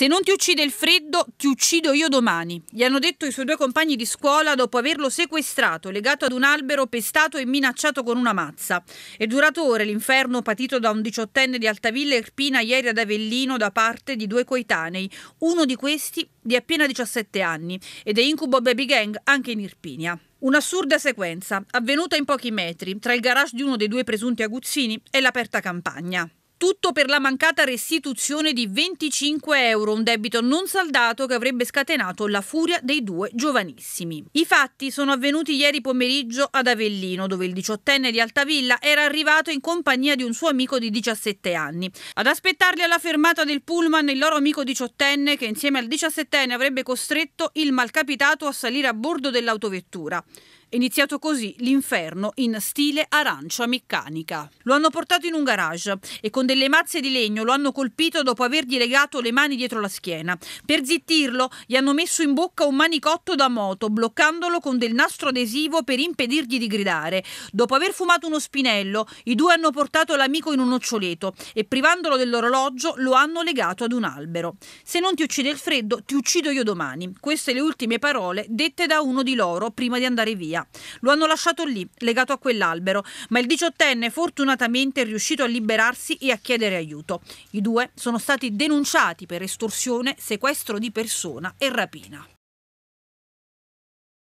Se non ti uccide il freddo, ti uccido io domani. Gli hanno detto i suoi due compagni di scuola dopo averlo sequestrato, legato ad un albero, pestato e minacciato con una mazza. È durato ore l'inferno patito da un diciottenne di Altavilla e Irpina ieri ad Avellino da parte di due coetanei, uno di questi di appena 17 anni, ed è incubo baby gang anche in Irpinia. Un'assurda sequenza, avvenuta in pochi metri, tra il garage di uno dei due presunti aguzzini e l'aperta campagna tutto per la mancata restituzione di 25 euro, un debito non saldato che avrebbe scatenato la furia dei due giovanissimi. I fatti sono avvenuti ieri pomeriggio ad Avellino, dove il diciottenne di Altavilla era arrivato in compagnia di un suo amico di 17 anni. Ad aspettarli alla fermata del pullman il loro amico diciottenne, che insieme al diciassettenne avrebbe costretto il malcapitato a salire a bordo dell'autovettura iniziato così l'inferno in stile arancia meccanica. Lo hanno portato in un garage e con delle mazze di legno lo hanno colpito dopo avergli legato le mani dietro la schiena. Per zittirlo gli hanno messo in bocca un manicotto da moto, bloccandolo con del nastro adesivo per impedirgli di gridare. Dopo aver fumato uno spinello, i due hanno portato l'amico in un noccioleto e privandolo dell'orologio lo hanno legato ad un albero. Se non ti uccide il freddo, ti uccido io domani. Queste le ultime parole dette da uno di loro prima di andare via via. Lo hanno lasciato lì, legato a quell'albero, ma il diciottenne fortunatamente è riuscito a liberarsi e a chiedere aiuto. I due sono stati denunciati per estorsione, sequestro di persona e rapina.